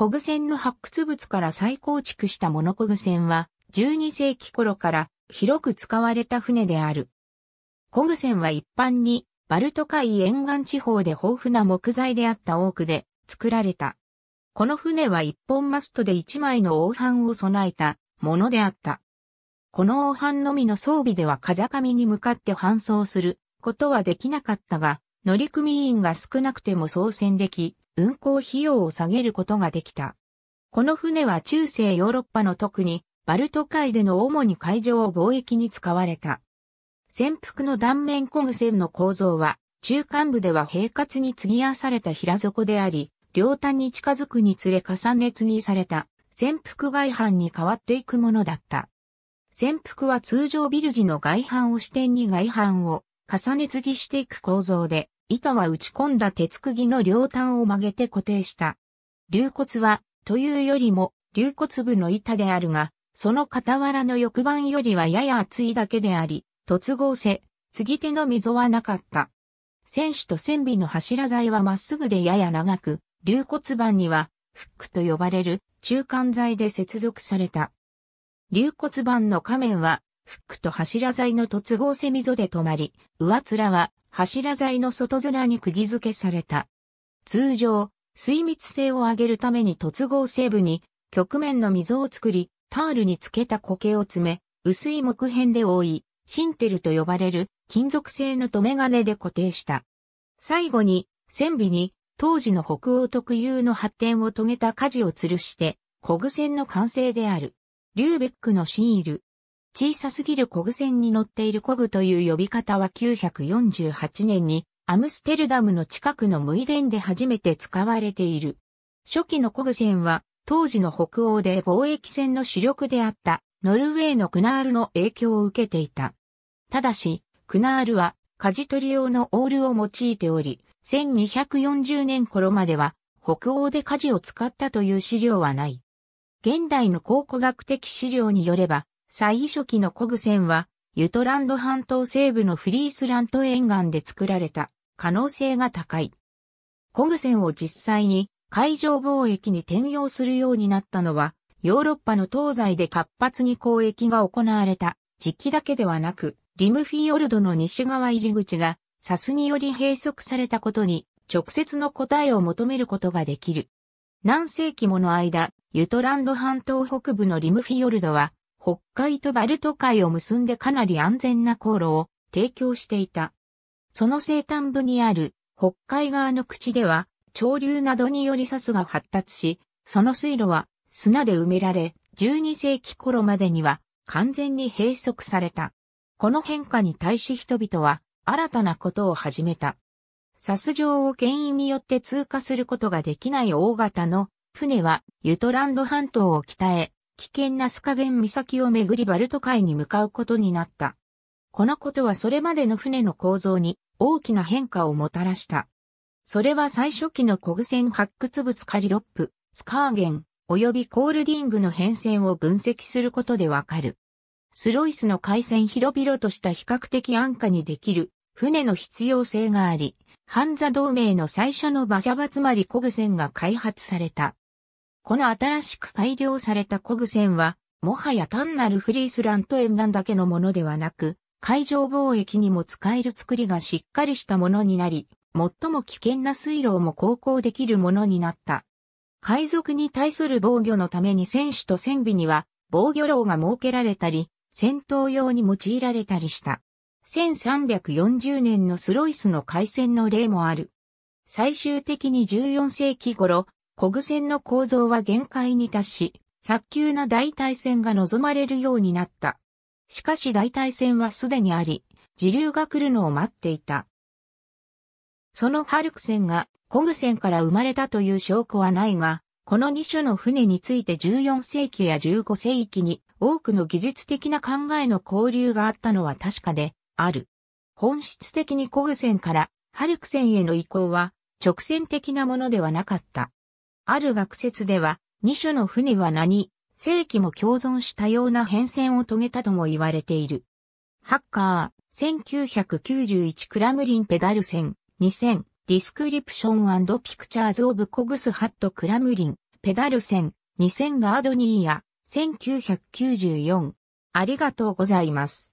古具船の発掘物から再構築したモノコグ船は、12世紀頃から広く使われた船である。古具船は一般に、バルト海沿岸地方で豊富な木材であった多くで作られた。この船は一本マストで一枚の黄帆を備えたものであった。この黄帆のみの装備では風上に向かって搬送することはできなかったが、乗組員が少なくても操船でき、運航費用を下げることができた。この船は中世ヨーロッパの特にバルト海での主に海上を貿易に使われた。潜伏の断面コグ船の構造は中間部では平滑に継ぎ合わされた平底であり、両端に近づくにつれ重ね継ぎされた潜伏外板に変わっていくものだった。潜伏は通常ビル時の外板を支点に外板を重ね継ぎしていく構造で、板は打ち込んだ鉄釘の両端を曲げて固定した。流骨は、というよりも、流骨部の板であるが、その傍らの翼板よりはやや厚いだけであり、突合せ、継ぎ手の溝はなかった。選手と船尾の柱材はまっすぐでやや長く、流骨板には、フックと呼ばれる中間材で接続された。流骨板の仮面はフックと柱材の突合セミで止まり、上面は柱材の外面に釘付けされた。通常、水密性を上げるために突合成ブに曲面の溝を作り、タールにつけた苔を詰め、薄い木片で覆い、シンテルと呼ばれる金属製の留め金で固定した。最後に、線尾に当時の北欧特有の発展を遂げた舵を吊るして、小具線の完成である。リューベックのシール、小さすぎるコグ船に乗っているコグという呼び方は948年にアムステルダムの近くのムイデンで初めて使われている。初期のコグ船は当時の北欧で貿易船の主力であったノルウェーのクナールの影響を受けていた。ただし、クナールは舵取り用のオールを用いており、1240年頃までは北欧で舵を使ったという資料はない。現代の考古学的資料によれば、最初期のコグ船は、ユトランド半島西部のフリースラント沿岸で作られた可能性が高い。コグ船を実際に海上貿易に転用するようになったのは、ヨーロッパの東西で活発に交易が行われた時期だけではなく、リムフィヨルドの西側入り口がサスにより閉塞されたことに直接の答えを求めることができる。何世紀もの間、ユトランド半島北部のリムフィヨルドは北海とバルト海を結んでかなり安全な航路を提供していた。その西端部にある北海側の口では潮流などによりサスが発達し、その水路は砂で埋められ、12世紀頃までには完全に閉塞された。この変化に対し人々は新たなことを始めた。サス上を原因によって通過することができない大型の船はユトランド半島を北へ危険なスカゲン岬をめぐりバルト海に向かうことになった。このことはそれまでの船の構造に大きな変化をもたらした。それは最初期のコグ船発掘物カリロップ、スカーゲン、及びコールディングの変遷を分析することでわかる。スロイスの海戦広々とした比較的安価にできる船の必要性があり、ハンザ同盟の最初の馬車場つまりコグ船が開発された。この新しく改良されたコグ船は、もはや単なるフリースラント沿岸だけのものではなく、海上貿易にも使える作りがしっかりしたものになり、最も危険な水路も航行できるものになった。海賊に対する防御のために船首と船尾には防御牢が設けられたり、戦闘用に用いられたりした。1340年のスロイスの海戦の例もある。最終的に14世紀頃、コグ戦の構造は限界に達し、早急な代替戦が望まれるようになった。しかし代替戦はすでにあり、時流が来るのを待っていた。そのハルク戦がコグ戦から生まれたという証拠はないが、この2種の船について14世紀や15世紀に多くの技術的な考えの交流があったのは確かである。本質的にコグ戦からハルク戦への移行は直線的なものではなかった。ある学説では、二種の船は何、世紀も共存したような変遷を遂げたとも言われている。ハッカー、1991クラムリンペダル船、2000、ディスクリプションピクチャーズ・オブ・コグス・ハット・クラムリン、ペダル船、2000ガードニーヤ、1994。ありがとうございます。